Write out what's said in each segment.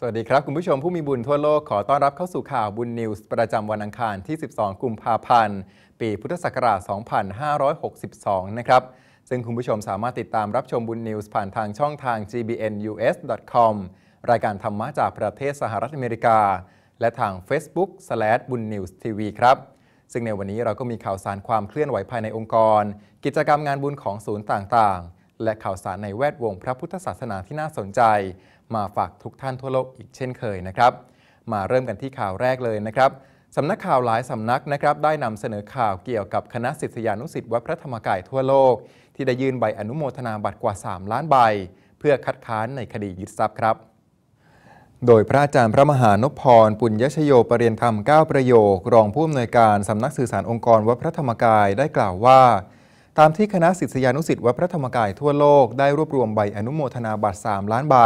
สวัสดีครับ คุณผู้ชมผู้มีบุญทั่วโลกขอต้อนรับเข้าสู่ข่าวบุญนิวส์ประจำวันอังคารที่ 12 กุมภาพันธ์ ปีพุทธศักราช 2562 นะครับ ซึ่งคุณผู้ชมสามารถติดตามรับชมบุญนิวส์ผ่านทางช่องทาง gbnus.com รายการธรรมะจากประเทศสหรัฐอเมริกา และทาง Facebook slash บุญนิวส์ทีวีครับ ซึ่งในวันนี้เราก็มีข่าวสารความเคลื่อนไหวภายในองค์กร กิจกรรมงานบุญของศูนย์ต่าง ๆ และข่าวสารในแวดวง พระพุทธศาสนาที่น่าสนใจมาฝากทุกท่านทั่วโลกอีกเช่นเคยนะครับ มาเริ่มกันที่ข่าวแรกเลยนะครับสำนักข่าวหลายสำนักนะครับได้นำเสนอข่าวเกี่ยวกับคณะศิษยานุศิษย์วัดพระธรรมกายทั่วโลก ที่ได้ยื่นใบอนุโมทนาบัตรกว่า 3 ล้านใบ เพื่อคัดค้านในคดียึดทรัพย์ครับ โดยพระอาจารย์พระมหานพพรปุญญชโยปรเรียนธรรม9ประโยครองผู้อำนวยการสำนักสื่อสารองค์กรวัดพระธรรมกายได้กล่าวว่า ตามที่คณะศิษยานุศิษย์วัดพระธรรมกายทั่วโลกได้รวบรวมใบอนุโมทนาบัตร 3 ล้านใบ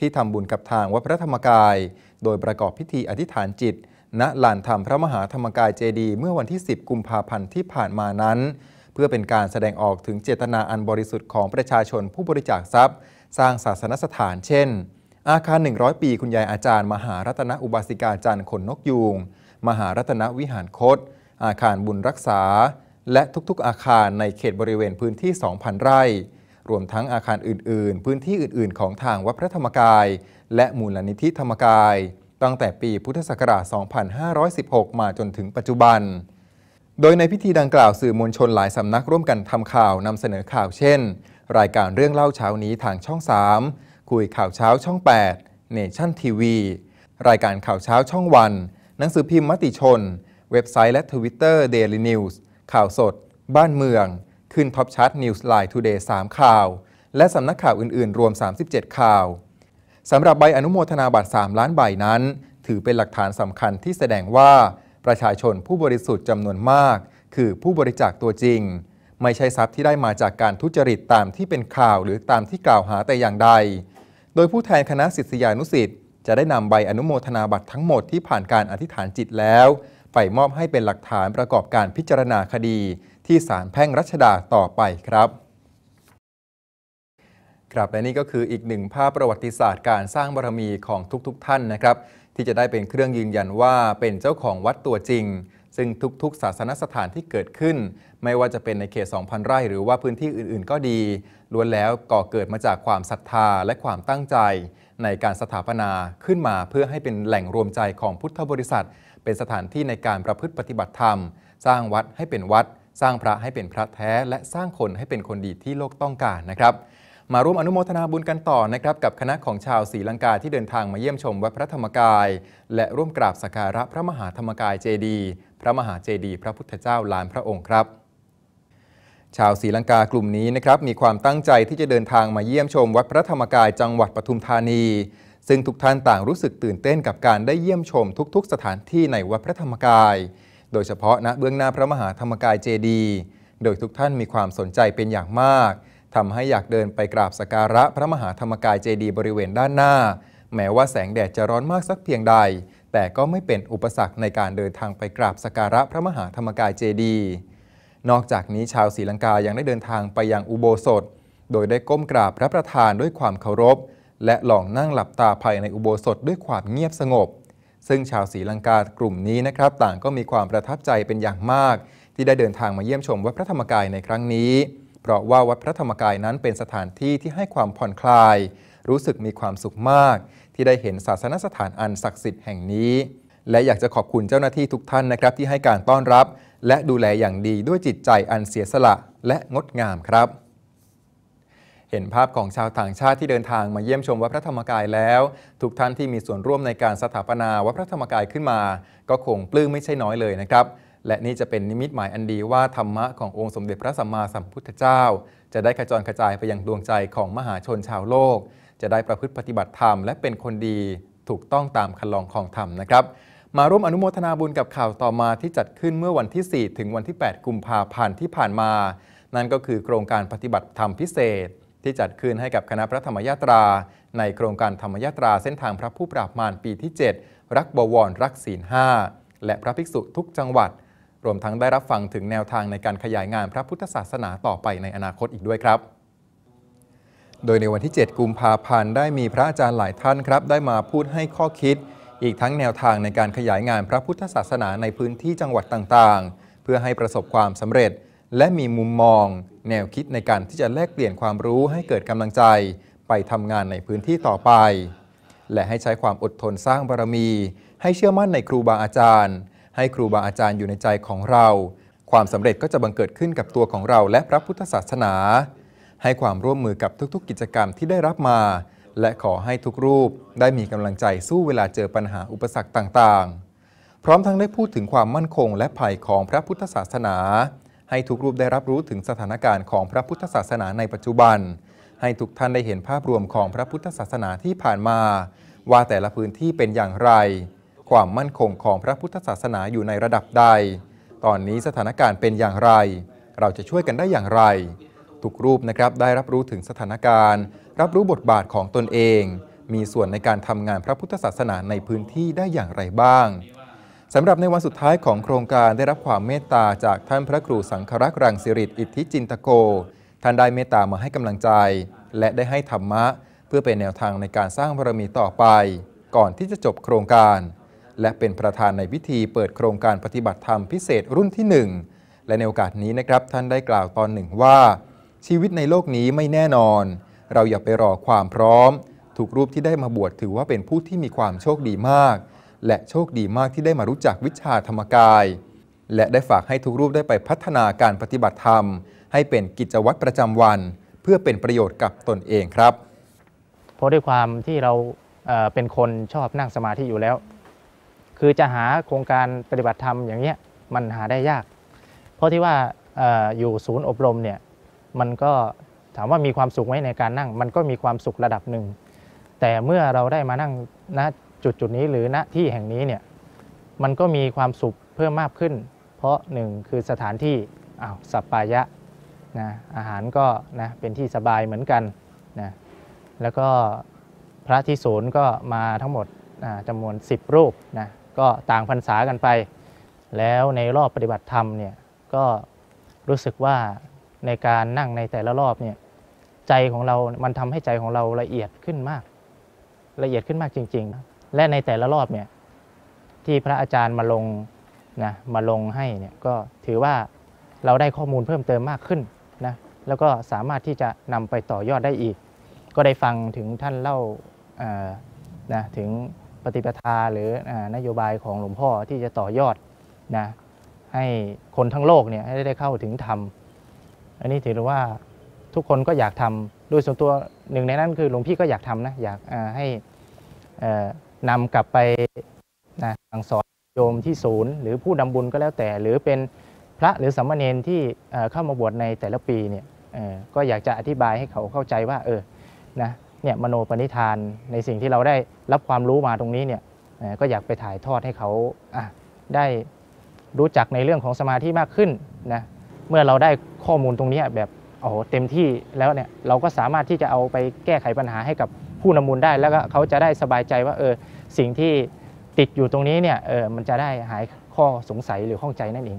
ที่ทำบุญกับทางวัดพระธรรมกาย โดยประกอบพิธีอธิษฐานจิต ณ ลานธรรมพระมหาธรรมกายเจดี เมื่อวันที่ 10 กุมภาพันธ์ที่ผ่านมานั้น เพื่อเป็นการแสดงออกถึงเจตนาอันบริสุทธิ์ของประชาชนผู้บริจาคทรัพย์ สร้างศาสนสถาน เช่น อาคาร 100 ปีคุณยายอาจารย์มหารัตนอุบาสิกาจันทร์ขนนกยูงมหารัตนวิหารคต อาคารบุญรักษา และทุกๆ อาคารในเขตบริเวณพื้นที่ 2,000 ไร่รวมทั้งอาคารอื่น ๆ พื้นที่อื่น ๆ ของทางวัดพระธรรมกาย และมูลนิธิธรรมกาย ตั้งแต่ปีพุทธศักราช 2516 มาจนถึงปัจจุบัน โดยในพิธีดังกล่าวสื่อมวลชนหลายสำนักร่วมกันทำข่าวนำเสนอข่าวเช่น รายการเรื่องเล่าเช้านี้ทางช่อง 3 คุยข่าวเช้าช่อง 8 เนชั่นทีวีรายการข่าวเช้าช่องวัน หนังสือพิมพ์มติชน เว็บไซต์และทวิตเตอร์เดลี่นิวส์ข่าวสด บ้านเมืองขึ้นท็อปชาร์ตนิวส์ไลน์ทูเดย์3ข่าว และสำนักข่าวอื่นๆ รวม 37 ข่าว สำหรับใบอนุโมทนาบัตร 3 ล้านใบนั้น ถือเป็นหลักฐานสำคัญที่แสดงว่าประชาชนผู้บริสุทธิ์จำนวนมาก คือผู้บริจาคตัวจริง ไม่ใช่ทรัพย์ที่ได้มาจากการทุจริตตามที่เป็นข่าวหรือตามที่กล่าวหาแต่อย่างใด โดยผู้แทนคณะศิษยานุสิ์จะได้นำใบอนุโมทนาบัตรทั้งหมดที่ผ่านการอธิษฐานจิตแล้วไปมอบให้เป็นหลักฐานประกอบการพิจารณาคดีที่ศาลแพ่งรัชดาต่อไปครับ ครับ และนี่ก็คืออีกหนึ่งภาพประวัติศาสตร์ การสร้างบารมีของทุกๆทท่านนะครับ ที่จะได้เป็นเครื่องยืนยันว่าเป็นเจ้าของวัดตัวจริง ซึ่งทุกๆศาสนสถานที่เกิดขึ้น ไม่ว่าจะเป็นในเขต2,000 ไร่หรือว่าพื้นที่อื่นๆก็ดีล้วนแล้วก่อเกิดมาจากความศรัทธาและความตั้งใจ ในการสถาปนาขึ้นมาเพื่อให้เป็นแหล่งรวมใจของพุทธบริษัท เป็นสถานที่ในการประพฤติปฏิบัติธรรม สร้างวัดให้เป็นวัดสร้างพระให้เป็นพระแท้และสร้างคนให้เป็นคนดีที่โลกต้องการนะครับ มาร่วมอนุโมทนาบุญกันต่อนะครับกับคณะของชาวศรีลังกาที่เดินทางมาเยี่ยมชมวัดพระธรรมกาย และร่วมกราบสักการะ พระมหาธรรมกายเจดี พระมหาเจดีพระพุทธเจ้าลานพระองค์ครับ ชาวศรีลังกากลุ่มนี้นะครับมีความตั้งใจที่จะเดินทางมาเยี่ยมชมวัดพระธรรมกายจังหวัดปทุมธานี ซึ่งทุกท่านต่างรู้สึกตื่นเต้นกับการได้เยี่ยมชม ทุกๆ สถานที่ในวัดพระธรรมกายโดยเฉพาะณนะเบื้องหน้าพระมหาธรรมกายเจดีโดยทุกท่านมีความสนใจเป็นอย่างมากทำให้อยากเดินไปกราบสการะพระมหาธรรมกายเจดีบริเวณด้านหน้า แม้ว่าแสงแดดจะร้อนมากสักเพียงใด แต่ก็ไม่เป็นอุปสรรคในการเดินทางไปกราบสการะพระมหาธรรมกายเจดีนอกจากนี้ชาวศรีลังกายังได้เดินทางไปยังอุโบสถ โดยได้ก้มกราบพระประธานด้วยความเคารพ และหลองนั่งหลับตาภายในอุโบสถด้วยความเงียบสงบซึ่งชาวศรีลังกากลุ่มนี้นะครับ ต่างก็มีความประทับใจเป็นอย่างมาก ที่ได้เดินทางมาเยี่ยมชมวัดพระธรรมกายในครั้งนี้ เพราะว่าวัดพระธรรมกายนั้นเป็นสถานที่ที่ให้ความผ่อนคลาย รู้สึกมีความสุขมาก ที่ได้เห็นศาสนสถานอันศักดิ์สิทธิ์แห่งนี้ และอยากจะขอบคุณเจ้าหน้าที่ทุกท่านนะครับที่ให้การต้อนรับ และดูแลอย่างดีด้วยจิตใจอันเสียสละและงดงามครับเห็นภาพของชาวต่างชาติที่เดินทางมาเยี่ยมชมวัดพระธรรมกายแล้ว ทุกท่านที่มีส่วนร่วมในการสถาปนาวัดพระธรรมกายขึ้นมา ก็คงปลื้มไม่ใช่น้อยเลยนะครับและนี่จะเป็นนิมิตหมายอันดีว่าธรรมะขององค์สมเด็จพระสัมมาสัมพุทธเจ้า จะได้กระจรกระจายไปยังดวงใจของมหาชนชาวโลก จะได้ประพฤติปฏิบัติธรรม และเป็นคนดีถูกต้องตามคันลองของธรรมนะครับมาร่วมอนุโมทนาบุญกับข่าวต่อมาที่จัดขึ้นเมื่อวันที่ 4 ถึงวันที่ 8กุมภาพันธ์ที่ผ่านมา นั่นก็คือโครงการปฏิบัติธรรมพิเศษที่จัดขึ้นให้กับคณะพระธรรมยาตรา ในโครงการธรรมยาตรา เส้นทางพระผู้ปราบมารปีที่ 7 รักบวรรักศีลห้าและพระภิกษุทุกจังหวัด รวมทั้งได้รับฟังถึงแนวทางในการขยายงานพระพุทธศาสนาต่อไปในอนาคตอีกด้วยครับ โดยในวันที่ 7 กุมภาพันธ์ ได้มีพระอาจารย์หลายท่านครับ ได้มาพูดให้ข้อคิด อีกทั้งแนวทางในการขยายงานพระพุทธศาสนาในพื้นที่จังหวัดต่างๆ เพื่อให้ประสบความสำเร็จและมีมุมมอง แนวคิดในการที่จะแลกเปลี่ยนความรู้ให้เกิดกำลังใจไปทำงานในพื้นที่ต่อไป และให้ใช้ความอดทนสร้างบารมี ให้เชื่อมั่นในครูบาอาจารย์ ให้ครูบาอาจารย์อยู่ในใจของเรา ความสำเร็จก็จะบังเกิดขึ้นกับตัวของเราและพระพุทธศาสนา ให้ความร่วมมือกับทุกๆกิจกรรมที่ได้รับมา และขอให้ทุกรูปได้มีกำลังใจสู้เวลาเจอปัญหาอุปสรรคต่างๆ พร้อมทั้งได้พูดถึงความมั่นคงและภัยของพระพุทธศาสนาให้ทุกรูปได้รับรู้ถึงสถานการณ์ของพระพุทธศาสนาในปัจจุบัน ให้ทุกท่านได้เห็นภาพรวมของพระพุทธศาสนาที่ผ่านมา ว่าแต่ละพื้นที่เป็นอย่างไร ความมั่นคงของพระพุทธศาสนาอยู่ในระดับใด ตอนนี้สถานการณ์เป็นอย่างไร เราจะช่วยกันได้อย่างไร ทุกรูปนะครับได้รับรู้ถึงสถานการณ์ รับรู้บทบาทของตนเอง มีส่วนในการทำงานพระพุทธศาสนาในพื้นที่ได้อย่างไรบ้างสำหรับในวันสุดท้ายของโครงการได้รับความเมตตาจากท่านพระครูสังครักษ์รังสิริอิทธิจินตโก ท่านได้เมตตามาให้กำลังใจ และได้ให้ธรรมะเพื่อเป็นแนวทางในการสร้างบารมีต่อไป ก่อนที่จะจบโครงการ และเป็นประธานในพิธีเปิดโครงการปฏิบัติธรรมพิเศษรุ่นที่ 1 และในโอกาสนี้นะครับท่านได้กล่าวตอนหนึ่งว่า ชีวิตในโลกนี้ไม่แน่นอน เราอย่าไปรอความพร้อม ถูกรูปที่ได้มาบวชถือว่าเป็นผู้ที่มีความโชคดีมากและโชคดีมากที่ได้มารู้จักวิชาธรรมกาย และได้ฝากให้ทุกรูปได้ไปพัฒนาการปฏิบัติธรรม ให้เป็นกิจวัตรประจำวัน เพื่อเป็นประโยชน์กับตนเองครับ เพราะด้วยความที่เราเป็นคนชอบนั่งสมาธิอยู่แล้ว คือจะหาโครงการปฏิบัติธรรมอย่างเนี้ยมันหาได้ยาก เพราะที่ว่าอยู่ศูนย์อบรมเนี่ยมันก็ถามว่ามีความสุขไหมในการนั่ง มันก็มีความสุขระดับหนึ่ง แต่เมื่อเราได้มานั่งนะจุดจุดนี้หรือณที่แห่งนี้เนี่ยมันก็มีความสุขเพิ่มมากขึ้น เพราะหนึ่งคือสถานที่อา้าวสัปปายะนะอาหารก็นะเป็นที่สบายเหมือนกันนะแล้วก็พระที่ศูนย์ก็มาทั้งหมดจำนวน 10 รูปนะก็ต่างพรรษากันไป แล้วในรอบปฏิบัติธรรมเนี่ยก็รู้สึกว่าในการนั่งในแต่ละรอบเนี่ยใจของเรา มันทำให้ใจของเราละเอียดขึ้นมากละเอียดขึ้นมากจริง ๆและในแต่ละรอบเนี่ยที่พระอาจารย์มาลงนะมาลงให้เนี่ยก็ถือว่าเราได้ข้อมูลเพิ่มเติมมากขึ้นนะแล้วก็สามารถที่จะนำไปต่อยอดได้อีก ก็ได้ฟังถึงท่านเล่าานะถึงปฏิปทาหรือนโยบายของหลวงพ่อที่จะต่อยอดนะให้คนทั้งโลกเนี่ยให้ได้เข้าถึงธรรมอันนี้ถือว่าทุกคนก็อยากทำโดยส่วนตัวหนึ่งในนั้นคือหลวงพี่ก็อยากทำนะอยากให้นำ กลับไปนะสั่งสอนโยมที่ศูนย์ หรือผู้ดำบุญก็แล้วแต่หรือเป็นพระหรือสามเณรที่เข้ามาบวชในแต่ละปีเนี่ยก็อยากจะอธิบายให้เขาเข้าใจว่า เออนะเนี่ยมโนปณิธานในสิ่งที่เราได้รับความรู้มาตรงนี้เนี่ยก็อยากไปถ่ายทอดให้เขาได้รู้จักในเรื่องของสมาธิมากขึ้นนะเมื่อเราได้ข้อมูลตรงนี้แบบโอ้เต็มที่แล้วเนี่ยเราก็สามารถที่จะเอาไปแก้ไขปัญหาให้กับผู้นำมูลได้ แล้วก็เขาจะได้สบายใจว่าเออสิ่งที่ติดอยู่ตรงนี้เนี่ยเออมันจะได้หายข้อสงสัยหรือข้องใจนั่นเอง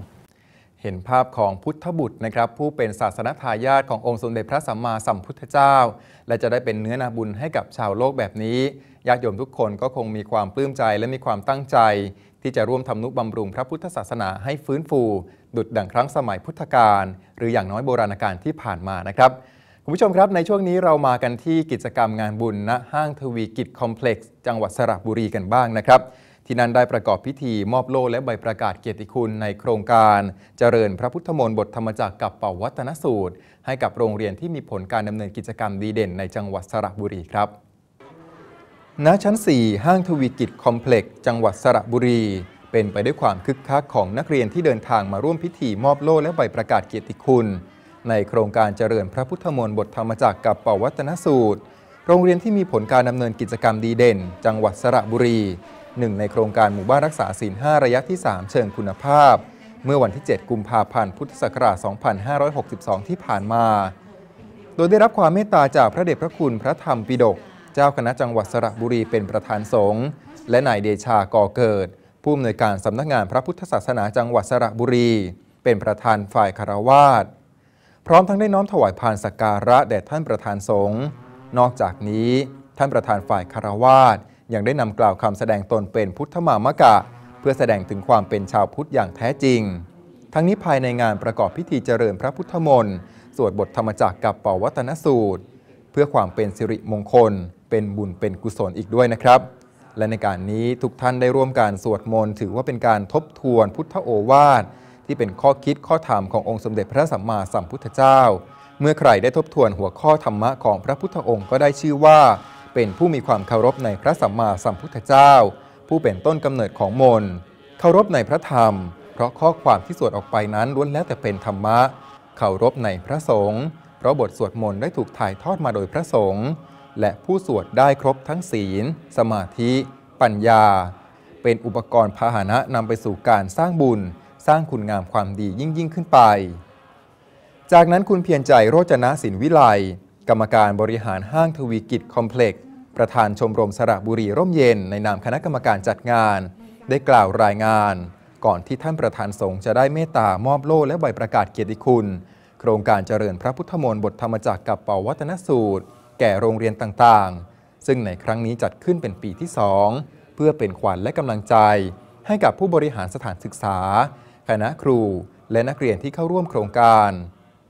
เห็นภาพของพุทธบุตรนะครับ ผู้เป็นศาสนทายาทขององค์สมเด็จพระสัมมาสัมพุทธเจ้า และจะได้เป็นเนื้อนาบุญให้กับชาวโลกแบบนี้ญาติโยมทุกคนก็คงมีความปลื้มใจและมีความตั้งใจ ที่จะร่วมทำนุบำรุง พระพุทธศาสนาให้ฟื้นฟู ดุดดังครั้งสมัยพุทธกาลหรืออย่างน้อยโบราณกาลที่ผ่านมานะครับคุณผู้ชมครับ ในช่วงนี้เรามากันที่กิจกรรมงานบุญณนะห้างทวีกิจคอมเพล็กซ์จังหวัดสระบุรีกันบ้างนะครับ ที่นั่นได้ประกอบพิธีมอบโล่และใบประกาศเกียรติคุณในโครงการ เจริญพระพุทธมนต์บทธรรมจักรกับเป่าวัฒนสูตร ให้กับโรงเรียนที่มีผลการดำเนินกิจกรรมดีเด่นในจังหวัดสระบุรีครับ ณชั้น 4 ห้างทวีกิจคอมเพล็กซ์จังหวัดสระบุรี เป็นไปด้วยความคึกคักของนักเรียนที่เดินทางมาร่วมพิธี มอบโล่และใบประกาศเกียรติคุณในโครงการเจริญพระพุทธมนต์บทธรรมจักรกับปวัตนสูตร โรงเรียนที่มีผลการดำเนินกิจกรรมดีเด่น จังหวัดสระบุรีหนึ่งในโครงการหมู่บ้านรักษาศีล5ระยะที่ 3 เชิงคุณภาพ เมื่อวันที่ 7 กุมภาพันธ์พุทธศักราช2562 ที่ผ่านมา โดยได้รับความเมตตาจากพระเดชพระคุณพระธรรมปิดก เจ้าคณะจังหวัดสระบุรีเป็นประธานสงฆ์ และนายเดชา ก่อเกิด ผู้อำนวยการสำนักงานพระพุทธศาสนาจังหวัดสระบุรี เป็นประธานฝ่ายคารวาสพร้อมทั้งได้น้อมถวายพานสักการะแด่ท่านประธานสงฆ์ นอกจากนี้ท่านประธานฝ่ายคารวาสยังได้นำกล่าวคำแสดงตนเป็นพุทธมามกะ เพื่อแสดงถึงความเป็นชาวพุทธอย่างแท้จริง ทั้งนี้ภายในงานประกอบพิธีเจริญพระพุทธมนต์สวดบทธรรมจักกับปวัตนสูตร เพื่อความเป็นสิริมงคลเป็นบุญเป็นกุศลอีกด้วยนะครับ และในการนี้ทุกท่านได้ร่วมการสวดมนต์ถือว่าเป็นการทบทวนพุทธโอวาทที่เป็นข้อคิดข้อธรรมขององค์สมเด็จพระสัมมาสัมพุทธเจ้า เมื่อใครได้ทบทวนหัวข้อธรรมะของพระพุทธองค์ก็ได้ชื่อว่า เป็นผู้มีความเคารพในพระสัมมาสัมพุทธเจ้า ผู้เป็นต้นกำเนิดของมนเคารพในพระธรรม เพราะข้อความที่สวดออกไปนั้นล้วนแล้วแต่เป็นธรรมะเคารพในพระสงฆ์เพราะบทสวดมนต์ได้ถูกถ่ายทอดมาโดยพระสงฆ์และผู้สวดได้ครบทั้งศีล สมาธิ ปัญญา เป็นอุปกรณ์พาหนะนำไปสู่การสร้างบุญสร้างคุณงามความดียิ่งยิ่งขึ้นไป จากนั้นคุณเพียรใจโรจนะสินวิไลกรรมการบริหารห้างทวีกิจคอมเพล็กซ์ประธานชมรมสระบุรีร่มเย็นในนามคณะกรรมการจัดงาน ได้กล่าวรายงาน ก่อนที่ท่านประธานสงฆ์จะได้เมตตามอบโล่และใบประกาศเกียรติคุณ โครงการเจริญพระพุทธมนต์บทธรรมจักรกับเป่าวัฒนสูตรแก่โรงเรียนต่างๆ ซึ่งในครั้งนี้จัดขึ้นเป็นปีที่สองเพื่อเป็นขวัญและกำลังใจ ให้กับผู้บริหารสถานศึกษาคณะครูและนักเรียนที่เข้าร่วมโครงการ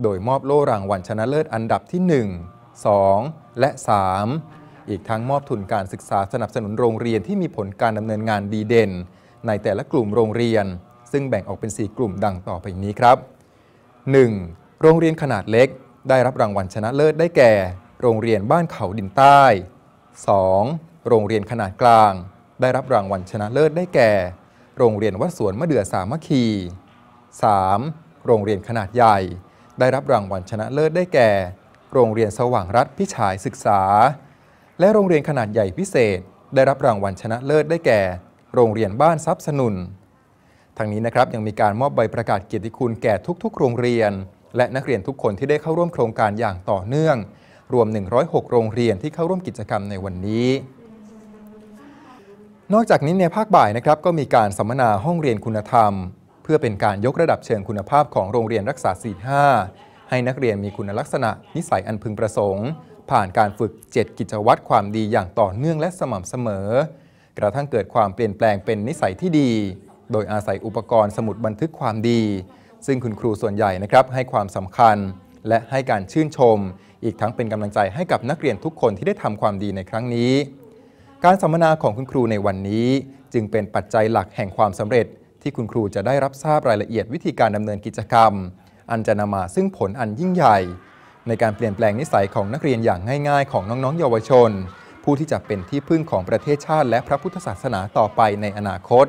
โดยมอบโล่รางวัลชนะเลิศอันดับที่ 1 2 และ 3 อีกทั้งมอบทุนการศึกษาสนับสนุนโรงเรียนที่มีผลการดำเนินงานดีเด่น ในแต่ละกลุ่มโรงเรียน ซึ่งแบ่งออกเป็น 4 กลุ่มดังต่อไปนี้ครับ 1. โรงเรียนขนาดเล็ก ได้รับรางวัลชนะเลิศได้แก่ โรงเรียนบ้านเขาดินใต้ 2. โรงเรียนขนาดกลาง ได้รับรางวัลชนะเลิศได้แก่โรงเรียนวัดสวนมะเดื่อสามัคคี 3. โรงเรียนขนาดใหญ่ได้รับรางวัลชนะเลิศได้แก่ โรงเรียนสว่างรัฐพิชายศึกษา และโรงเรียนขนาดใหญ่พิเศษ ได้รับรางวัลชนะเลิศได้แก่ โรงเรียนบ้านทรัพย์สนุนทางนี้นะครับยังมีการมอบใบประกาศเกียรติคุณแก่ทุก ๆ โรงเรียน และนักเรียนทุกคนที่ได้เข้าร่วมโครงการอย่างต่อเนื่อง รวม 106 โรงเรียนที่เข้าร่วมกิจกรรมในวันนี้นอกจากนี้ ในภาคบ่ายนะครับก็มีการสัมมนาห้องเรียนคุณธรรม เพื่อเป็นการยกระดับเชิงคุณภาพของโรงเรียนรักษาศีลห้าให้นักเรียนมีคุณลักษณะ นิสัยอันพึงประสงค์ ผ่านการฝึก7กิจวัตรความดีอย่างต่อเนื่องและสม่ำเสมอ กระทั่งเกิดความเปลี่ยนแปลงเป็นนิสัยที่ดี โดยอาศัยอุปกรณ์สมุดบันทึกความดี ซึ่งคุณครูส่วนใหญ่นะครับ ให้ความสำคัญและให้การชื่นชม อีกทั้งเป็นกำลังใจให้กับนักเรียนทุกคนที่ได้ทำความดีในครั้งนี้การสัมมนาของคุณครูในวันนี้จึงเป็นปัจจัยหลักแห่งความสำเร็จ ที่คุณครูจะได้รับทราบรายละเอียดวิธีการดำเนินกิจกรรม อันจะนำมาซึ่งผลอันยิ่งใหญ่ ในการเปลี่ยนแปลงนิสัยของนักเรียนอย่างง่าย ๆ ของน้องๆ เยาวชน ผู้ที่จะเป็นที่พึ่งของประเทศชาติ และพระพุทธศาสนาต่อไปในอนาคต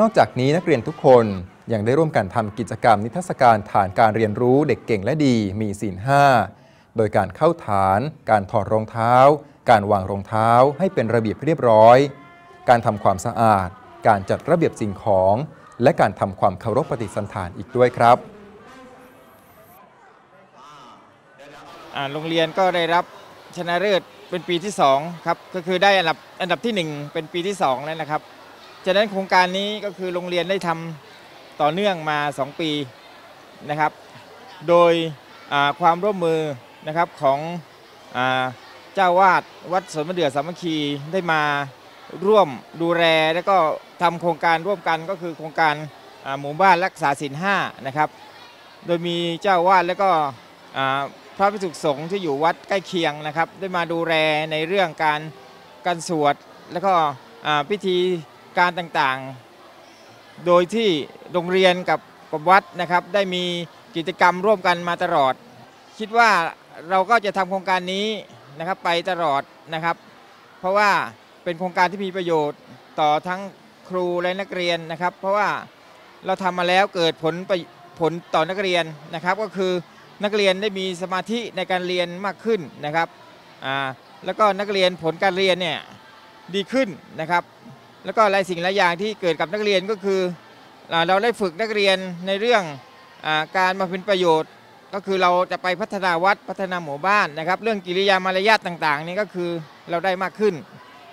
นอกจากนี้นักเรียนทุกคนยังได้ร่วมกันทำกิจกรรม นิทรรศการฐานการเรียนรู้เด็กเก่งและดี มีศีลห้าโดยการเข้าฐาน การถอดรองเท้าการวางรองเท้าให้เป็นระเบียบเรียบร้อย การทำความสะอาด การจัดระเบียบสิ่งของ และการทำความเคารพปฏิสันฐานอีกด้วยครับ โรงเรียนก็ได้รับชนะเลิศเป็นปีที่2ครับก็คือได้อันดับอันดับที่ 1 เป็นปีที่2แล้วนะครับจากนั้นโครงการนี้ก็คือโรงเรียนได้ทำต่อเนื่องมา 2 ปีนะครับ โดยความร่วมมือนะครับของเจ้าวาดวัดสวนมะเดื่อสามัคคีได้มาร่วมดูแลและก็ทำโครงการร่วมกันก็คือโครงการหมู่บ้านรักษาศีลห้านะครับ โดยมีเจ้าวาดและก็พระภิกษุสงฆ์ที่อยู่วัดใกล้เคียงนะครับ ได้มาดูแลในเรื่องการการสวด และก็พิธีการต่าง ๆ โดยที่โรงเรียน กับกับวัดนะครับ ได้มีกิจกรรมร่วมกันมาตลอด คิดว่าเราก็จะทำโครงการนี้นะครับไปตลอดนะครับ เพราะว่าเป็นโครงการที่มีประโยชน์ต่อทั้งครูและนักเรียนนะครับ เพราะว่าเราทำมาแล้วเกิดผลผลต่อนักเรียนนะครับก็คือนักเรียนได้มีสมาธิในการเรียนมากขึ้นนะครับอ่าแล้วก็นักเรียนผลการเรียนเนี่ยดีขึ้นนะครับแล้วก็หลายสิ่งหลายอย่างที่เกิดกับนักเรียนก็คือ เราได้ฝึกนักเรียนในเรื่องอการมาเป็นประโยชน์ก็คือเราจะไปพัฒนาวัดพัฒนาหมู่บ้านนะครับ เรื่องกิริยามารยาทต่างๆ นี่ก็คือเราได้มากขึ้น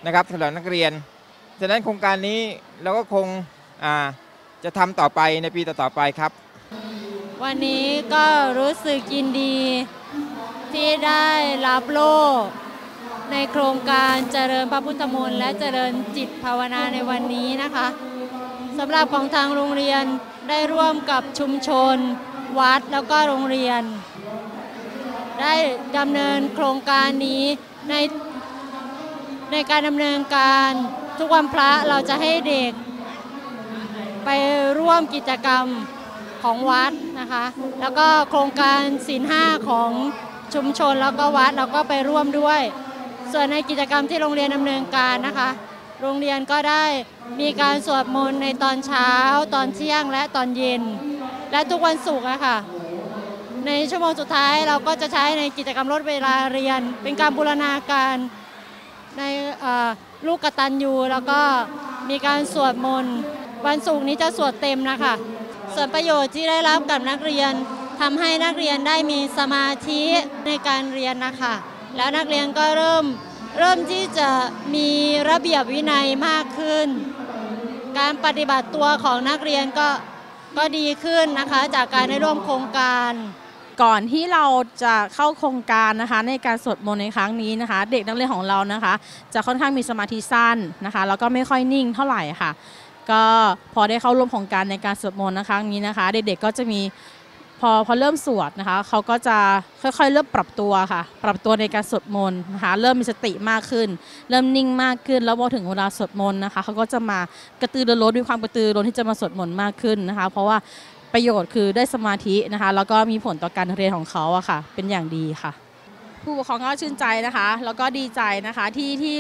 นะครับสำหรับนักเรียน ฉะนั้นโครงการนี้เราก็คงจะทำต่อไปในปีต่อๆไปครับ วันนี้ก็รู้สึกยินดีที่ได้รับโล่ในโครงการเจริญพระพุทธมนต์และเจริญจิตภาวนาในวันนี้นะคะสำหรับของทางโรงเรียนได้ร่วมกับชุมชนวัดแล้วก็โรงเรียน ได้ดำเนินโครงการนี้ในในการดำเนินการทุกวันพระเราจะให้เด็ก ไปร่วมกิจกรรมของวัดนะคะแล้วก็โครงการศีลห้าของชุมชนแล้วก็วัดเราก็ไปร่วมด้วย ส่วนในกิจกรรมที่โรงเรียนดำเนินการนะคะ โรงเรียนก็ได้มีการสวดมนต์ในตอนเช้า ตอนเที่ยงและตอนเย็นและทุกวันศุกร์อะค่ะในชั่วโมงสุดท้ายเราก็จะใช้ในกิจกรรมลดเวลาเรียน เป็นการบูรณาการ ในลูกกตันยูแล้วก็มีการสวดมนต์วันศุกร์นี้จะสวดเต็มนะคะส่วนประโยชน์ที่ได้รับกับนักเรียน ทำให้นักเรียนได้มีสมาธิในการเรียนนะคะ แล้วนักเรียนก็เริ่มเริ่มที่จะมีระเบียบวินัยมากขึ้น การปฏิบัติตัวของนักเรียนก็ก็ดีขึ้นนะคะจากการได้ร่วมโครงการก่อนที่เราจะเข้าโครงการนะคะในการสวดมนต์ในครั้งนี้นะคะ เด็กนักเรียนของเรานะคะ จะค่อนข้างมีสมาธิสั้นนะคะแล้วก็ไม่ค่อยนิ่งเท่าไหร่ค่ะ ก็พอได้เข้าร่วมโครงการในการสวดมนต์ในครั้งนี้นะคะ เด็กๆก็จะมีพอพอเริ่มสวดนะคะเขาก็จะค่อยๆ เริ่มปรับตัวค่ะ ปรับตัวในการสวดมนต์นะคะเริ่มมีสติมากขึ้น เริ่มนิ่งมากขึ้นแล้วพอถึงเวลาสวดมนต์นะคะเขาก็จะมากระตือรือร้นมีความกระตือร้นที่จะมาสวดมนต์มากขึ้นนะคะ เพราะว่าประโยชน์คือได้สมาธินะคะ แล้วก็มีผลต่อการเรียนของเขาอะค่ะเป็นอย่างดีค่ะผู้ปกครองก็ชื่นใจนะคะ แล้วก็ดีใจนะคะที่ที่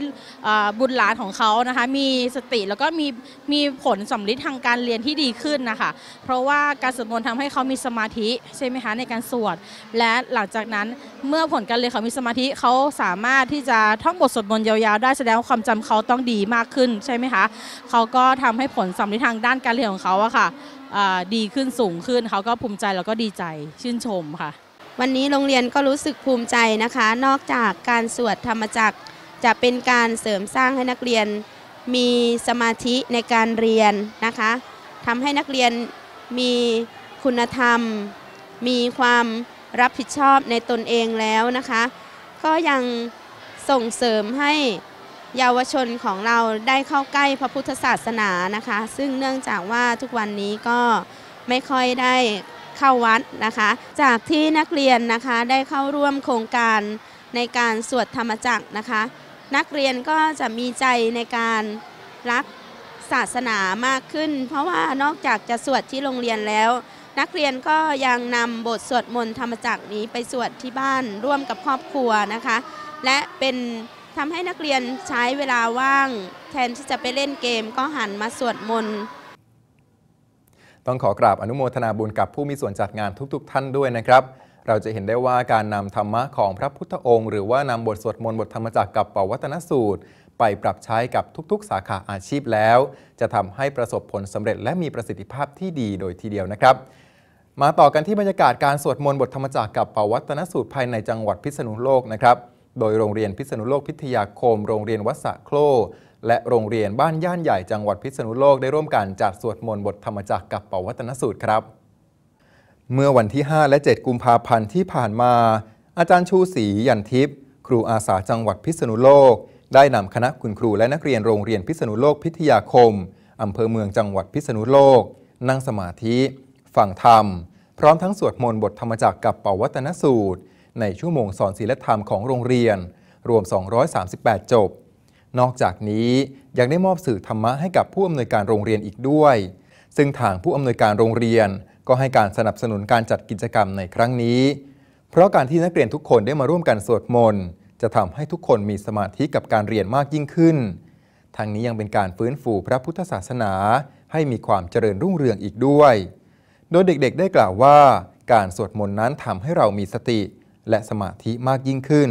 บุญหลานของเขานะคะ มีสติแล้วก็มีมีผลสำลิดทางการเรียนที่ดีขึ้นนะคะ เพราะว่าการสวดมนต์ทำให้เขามีสมาธิใช่ไหมคะในการสวดและหลังจากนั้นเมื่อผลการเรียนเขามีสมาธิเขาสามารถที่จะท่องบทสวดมนต์ยาวๆได้แสดงความจำเขาต้องดีมากขึ้นใช่ไหมคะเขาก็ทำให้ผลสำลิดทางด้านการเรียนของเขาอะค่ะดีขึ้นสูงขึ้นเขาก็ภูมิใจแล้วก็ดีใจชื่นชมค่ะวันนี้โรงเรียนก็รู้สึกภูมิใจนะคะ นอกจากการสวดธรรมจักรจะเป็นการเสริมสร้างให้นักเรียน มีสมาธิในการเรียนนะคะทำให้นักเรียนมีคุณธรรม มีความรับผิดชอบในตนเองแล้วนะคะ ก็ยังส่งเสริมให้เยาวชนของเราได้เข้าใกล้พระพุทธศาสนานะคะ ซึ่งเนื่องจากว่าทุกวันนี้ก็ไม่ค่อยได้เข้าวัดนะคะ จากที่นักเรียนนะคะได้เข้าร่วมโครงการในการสวดธรรมจักรนะคะ นักเรียนก็จะมีใจในการรักศาสนามากขึ้น เพราะว่านอกจากจะสวดที่โรงเรียนแล้ว นักเรียนก็ยังนำบทสวดมนต์ธรรมจักรนี้ไปสวดที่บ้านร่วมกับครอบครัวนะคะ และเป็นทำให้นักเรียนใช้เวลาว่างแทนที่จะไปเล่นเกม ก็หันมาสวดมนต์ต้องขอกราบอนุโมทนาบุญกับ ผู้มีส่วนจัดงานทุกๆ ท่านด้วยนะครับ เราจะเห็นได้ว่าการนำธรรมะของพระพุทธองค์ หรือว่านำบทสวดมนต์บทธรรมจักรกับปวัตนสูตร ไปปรับใช้กับทุกๆ สาขาอาชีพแล้ว จะทำให้ประสบผลสำเร็จและมีประสิทธิภาพที่ดีโดยทีเดียวนะครับ มาต่อกันที่บรรยากาศการสวดมนต์บทธรรมจักรกับ ปวัตนสูตรภายในจังหวัดพิษณุโลกนะครับ โดยโรงเรียนพิษณุโลกพิทยาคม โรงเรียนวัดสะโครและโรงเรียนบ้านย่านใหญ่จังหวัดพิษณุโลกได้ร่วมกันจัดสวดมนต์บทธรรมจักรกับปวัตนสูตรครับ เมื่อวันที่ 5 และ 7 กุมภาพันธ์ที่ผ่านมา อาจารย์ชูศรียันทิพย์ครูอาสาจังหวัดพิษณุโลก ได้นำคณะคุณครูและนักเรียนโรงเรียนพิษณุโลกพิทยาคมอำเภอเมืองจังหวัดพิษณุโลก นั่งสมาธิฟังธรรม พร้อมทั้งสวดมนต์บทธรรมจักรกับปวัตนสูตร ในชั่วโมงสอนศีลธรรมของโรงเรียน รวม238จบนอกจากนี้ยังได้มอบสื่อธรรมะให้กับผู้อำนวยการโรงเรียนอีกด้วย ซึ่งทางผู้อำนวยการโรงเรียน ก็ให้การสนับสนุนการจัดกิจกรรมในครั้งนี้ เพราะการที่นักเรียนทุกคนได้มาร่วมกันสวดมนต์จะทำให้ทุกคนมีสมาธิกับการเรียนมากยิ่งขึ้นทางนี้ยังเป็นการฟื้นฟูพระพุทธศาสนา ให้มีความเจริญรุ่งเรืองอีกด้วย โดยเด็กๆได้กล่าวว่า การสวดมนต์นั้นทำให้เรามีสติและสมาธิมากยิ่งขึ้น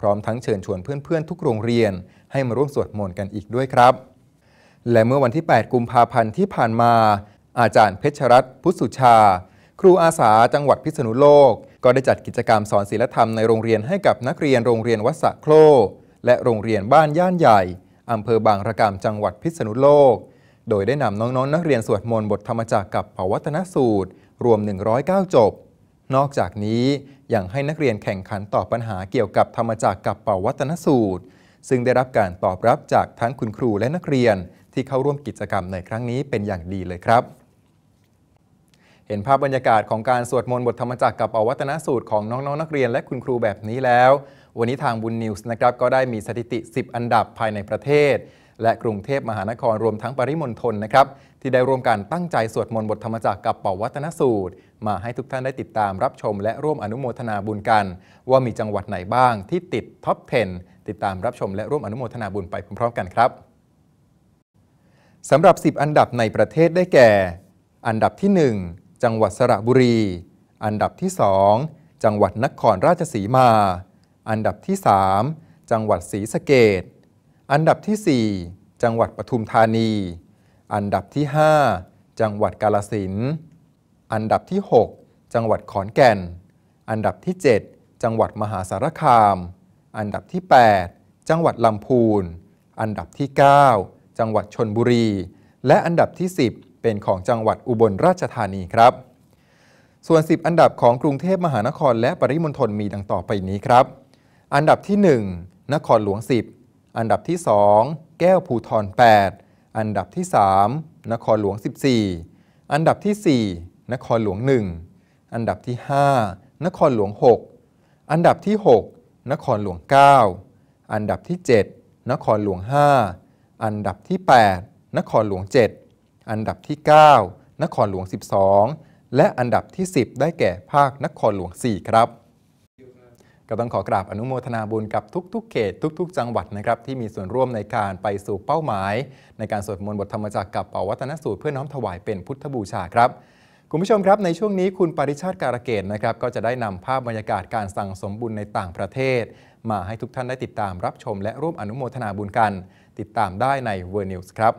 พร้อมทั้งเชิญชวนเพื่อนๆทุกโรงเรียนให้มาร่วมสวดมนต์กันอีกด้วยครับ และเมื่อวันที่ 8 กุมภาพันธ์ที่ผ่านมา อาจารย์เพชรรัตน์พุทธสุชา ครูอาสาจังหวัดพิษณุโลก ก็ได้จัดกิจกรรมสอนศิลธรรมในโรงเรียนให้กับนักเรียนโรงเรียนวัดสะโคร และโรงเรียนบ้านย่านใหญ่ อำเภอบางระกามจังหวัดพิษณุโลก โดยได้นำน้องๆนนักเรียนสวดมนต์บทธรรมจักรกับภวัตนสูตร รวม109จบนอกจากนี้ยังให้นักเรียนแข่งขันตอบปัญหาเกี่ยวกับธรรมจักรกับป่าวัตนสูตรซึ่งได้รับการตอบรับจากทั้งคุณครูและนักเรียน ที่เข้าร่วมกิจกรรมในครั้งนี้เป็นอย่างดีเลยครับ เห็นภาพบรรยากาศของการสวดมนต์บทธรรมจักรกับอวัตนสูตรของน้องๆนนักเรียนและคุณครูแบบนี้แล้ว วันนี้ทางบุญนิวส์นะครับก็ได้มีสถิติ 10 อันดับภายในประเทศ และกรุงเทพมหานครรวมทั้งปริมณฑลนะครับที่ได้ร่วมกันตั้งใจ สวดมนต์บทธรรมจักรกับเป่าวัฒนสูตร มาให้ทุกท่านได้ติดตามรับชมและร่วมอนุโมทนาบุญกัน ว่ามีจังหวัดไหนบ้างที่ติดท็อปพนติดตามรับชมและร่วมอนุโมทนาบุญไปพร้อมๆกันครับสำหรับ 10 อันดับในประเทศได้แก่ อันดับที่ 1 จังหวัดสระบุรี อันดับที่2จังหวัดนครราชสีมา อันดับที่3จังหวัดศรีสะเกดอันดับที่ 4 จังหวัดปทุมธานีอันดับที่ 5 จังหวัดกาลสินอันดับที่ 6 จังหวัดขอนแก่น อันดับที่ 7 จังหวัดมหาสารคาม อันดับที่ 8 จังหวัด ลำพูน อันดับที่ 9 จังหวัดชนบุรี และอันดับที่ 10 เป็นของจังหวัดอุบลราชธานีครับ ส่วน 10 อันดับของกรุงเทพมหานครและปริมณฑลมีดังต่อไปนี้ครับ อันดับที่ 1 นครหลวง 10 อันดับที่2แก้วภูทร8อันดับที่ 3 นครหลวง 14 อันดับที่ 4 นครหลวง1อันดับที่ 5 นครหลวง6อันดับที่ 6 นครหลวง 9 อันดับที่ 7 นครหลวง 5 อันดับที่ 8 นครหลวง 7 อันดับที่ 9 นครหลวง 12 และอันดับที่ 10 ได้แก่ภาคนครหลวง 4 ครับก็ต้องขอกราบอนุโมทนาบุญกับทุกๆเขต ทุกๆ จังหวัดนะครับ ที่มีส่วนร่วมในการไปสู่เป้าหมาย ในการสวดมนต์บทธรรมจักรกับเป่าวัฒนสูตรเพื่อน้อมถวายเป็นพุทธบูชาครับคุณผู้ชมครับในช่วงนี้คุณปริชาติการเกตนะครับก็จะได้นำภาพบรรยากาศการสั่งสมบุญในต่างประเทศ มาให้ทุกท่านได้ติดตามรับชมและร่วมอนุโมทนาบุญกัน ติดตามได้ในเวอร์นิวส์ครับ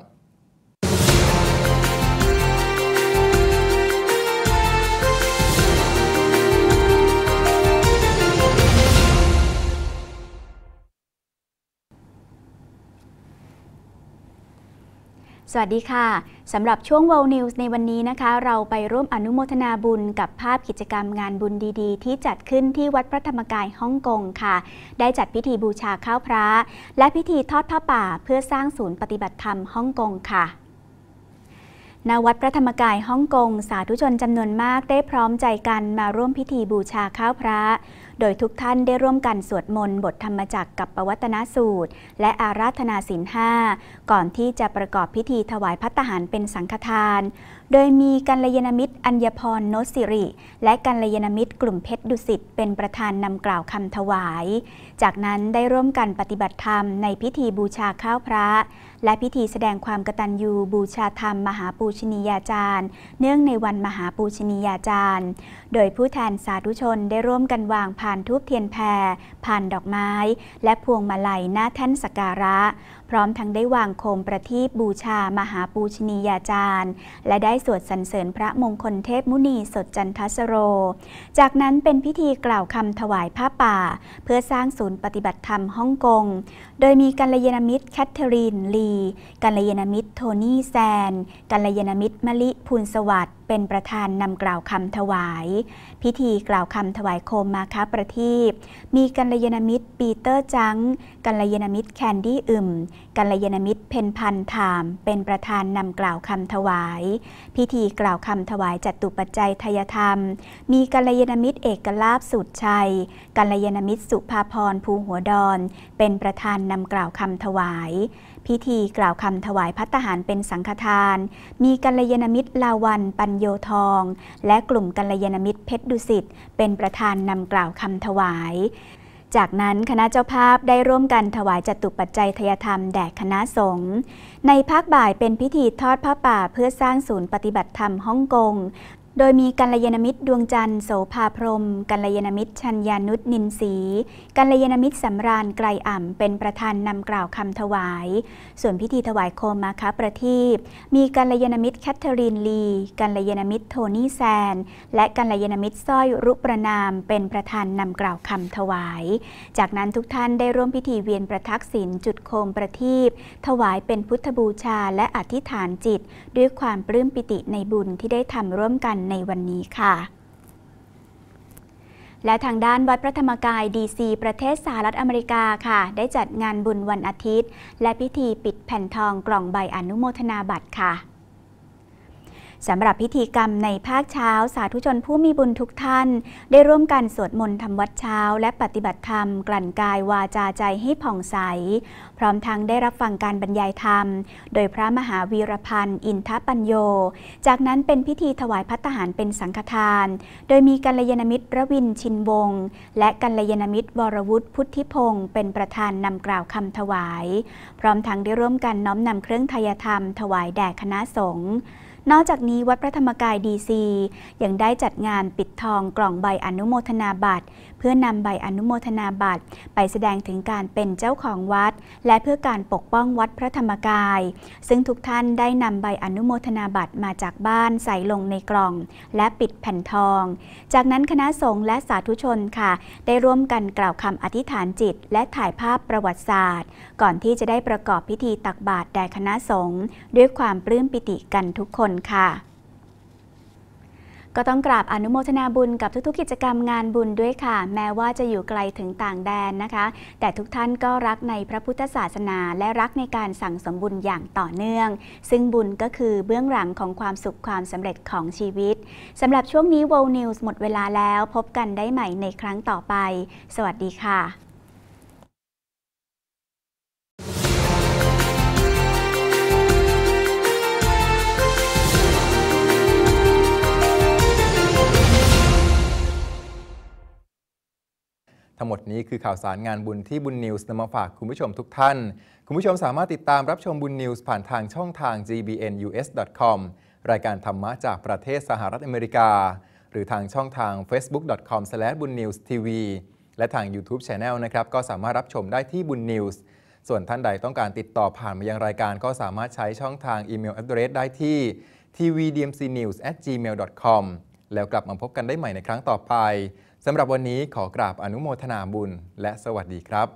สวัสดีค่ะ สำหรับช่วง World News ในวันนี้นะคะ เราไปร่วมอนุโมทนาบุญกับภาพกิจกรรมงานบุญดีๆ ที่จัดขึ้นที่วัดพระธรรมกายฮ่องกงค่ะ ได้จัดพิธีบูชาข้าวพระ และพิธีทอดผ้าป่าเพื่อสร้างศูนย์ปฏิบัติธรรมฮ่องกงค่ะณวัดพระธรรมกายฮ่องกง สาธุชนจำนวนมากได้พร้อมใจกันมาร่วมพิธีบูชาข้าวพระ โดยทุกท่านได้ร่วมกันสวดมนต์ บทธรรมจักรกับปวัตนสูตร และอาราธนาศีลห้าก่อนที่จะประกอบพิธีถวายพัตหารเป็นสังฆทาน โดยมีกัลยาณมิตรอัญญพรโนสิริ และกัลยาณมิตรกลุ่มเพชรดุสิตเป็นประธานนำกล่าวคำถวาย จากนั้นได้ร่วมกันปฏิบัติธรรมในพิธีบูชาข้าวพระและพิธีแสดงความกตัญญู บูชาธรรมมหาปูชนียาจารย์ เนื่องในวันมหาปูชนียาจารย์ โดยผู้แทนสาธุชนได้ร่วมกันวางผ่านทูบเทียนแพร ผ่านดอกไม้ และพวงมาลัยหน้าแท่นสการะพร้อมทั้งได้วางโคมประทีปบูชามหาปูชนียาจารย์ และได้สวดสรรเสริญพระมงคลเทพมุนีสดจันทสโร จากนั้นเป็นพิธีกล่าวคำถวายผ้าป่า เพื่อสร้างศูนย์ปฏิบัติธรรมฮ่องกง โดยมีกัลยาณมิตรแคทเธอรีนลีกัลยาณมิตรโทนี่แซน กัลยาณมิตรมลิพูลสวัสดเป็นประธานนำกล่าวคำถวาย พิธีกล่าวคำถวายโคมมาคาประทีปมีกัลยาณมิตรปีเตอร์จังกัลยาณมิตรแคนดี้อึมกัลยาณมิตรเพนพันธาม เป็นประธานนำกล่าวคำถวาย พิธีกล่าวคำถวายจัดตุปัจจัยทยธรรม มีกัลยาณมิตรเอกลาบสุดชัย กัลยาณมิตรสุภาพรภูหัวดอนเป็นประธานนำกล่าวคำถวาย พิธีกล่าวคำถวายพัตหารเป็นสังฆทาน มีกัลยาณมิตรลาวันปัญโยทอง และกลุ่มกัลยาณมิตรเพชรดุสิตเป็นประธานนำกล่าวคำถวายจากนั้นคณะเจ้าภาพได้ร่วมกันถวายจตุปัจจัยทยธรรมแด่คณะสงฆ์ในภาคบ่ายเป็นพิธีทอดผ้าป่าเพื่อสร้างศูนย์ปฏิบัติธรรมฮ่องกงโดยมีกัลยาณมิตรดวงจันทร์โสภาพรมกัลยาณมิตรชัญญานุษนินสีกัลยาณมิตรสำราญไกรอ่ำเป็นประธานนำกล่าวคำถวาย ส่วนพิธีถวายโคมมาคประทีปมีกัลยาณมิตรแคทเธอรีนลี กัลยาณมิตรโทนี่แซน และกัลยาณมิตรสร้อย รุประนามเป็นประธานนำกล่าวคำถวาย จากนั้นทุกท่านได้ร่วมพิธีเวียนประทักษิณจุดโคมประทีปถวายเป็นพุทธบูชาและอธิษฐานจิต ด้วยความปลื้มปิติในบุญที่ได้ทำร่วมกันในวันนี้ค่ะ และทางด้านวัดพระธรรมกายดีซีประเทศสหรัฐอเมริกาค่ะ ได้จัดงานบุญวันอาทิตย์ และพิธีปิดแผ่นทองกล่องใบอนุโมทนาบัตรค่ะสำหรับพิธีกรรมในภาคเช้า สาธุชนผู้มีบุญทุกท่าน ได้ร่วมกันสวดมนต์ทำวัดเช้า และปฏิบัติธรรม กลั่นกายวาจาใจให้ผ่องใส พร้อมทั้งได้รับฟังการบรรยายธรรม โดยพระมหาวีรพันธ์ อินทปัญโยจากนั้นเป็นพิธีถวายพัตหารเป็นสังฆทาน โดยมีกัลยาณมิตรระวินชินวงศ์และกัลยาณมิตรวรวุฒิพุทธิพงศ์เป็นประธานนำกล่าวคำถวาย พร้อมทั้งได้ร่วมกันน้อมนำเครื่องทายธรรมถวายแด่คณะสงฆ์นอกจากนี้วัดพระธรรมกายดีซียังได้จัดงานปิดทองกล่องใบอนุโมทนาบัตรเพื่อนำใบอนุโมทนาบัตรไปแสดงถึงการเป็นเจ้าของวัด และเพื่อการปกป้องวัดพระธรรมกาย ซึ่งทุกท่านได้นำใบอนุโมทนาบัตรมาจากบ้านใส่ลงในกล่อง และปิดแผ่นทอง จากนั้นคณะสงฆ์และสาธุชนค่ะ ได้ร่วมกันกล่าวคำอธิษฐานจิต และถ่ายภาพประวัติศาสตร์ ก่อนที่จะได้ประกอบพิธีตักบาตรแด่คณะสงฆ์ด้วยความปลื้มปิติกันทุกคนค่ะก็ต้องกราบอนุโมทนาบุญกับทุกๆกิจกรรมงานบุญด้วยค่ะ แม้ว่าจะอยู่ไกลถึงต่างแดนนะคะ แต่ทุกท่านก็รักในพระพุทธศาสนา และรักในการสั่งสมบุญอย่างต่อเนื่อง ซึ่งบุญก็คือเบื้องหลังของความสุขความสำเร็จของชีวิตสำหรับช่วงนี้ w o ลนิวส์หมดเวลาแล้วพบกันได้ใหม่ในครั้งต่อไป สวัสดีค่ะทั้งหมดนี้คือข่าวสารงานบุญที่บุญนิวส์นำมาฝากคุณผู้ชมทุกท่าน คุณผู้ชมสามารถติดตามรับชมบุญนิวส์ผ่านทางช่องทาง gbnus.com รายการธรรมะจากประเทศสหรัฐอเมริกา หรือทางช่องทาง facebook.com/bunnewstv และทาง YouTube Channel นะครับก็สามารถรับชมได้ที่บุญนิวส์ ส่วนท่านใดต้องการติดต่อผ่านมายังรายการก็สามารถใช้ช่องทางอีเมล a อดเ e s s ได้ที่ tvdmcnews@gmail.com แล้วกลับมาพบกันได้ใหม่ในครั้งต่อไปสำหรับวันนี้ขอกราบอนุโมทนาบุญและสวัสดีครับ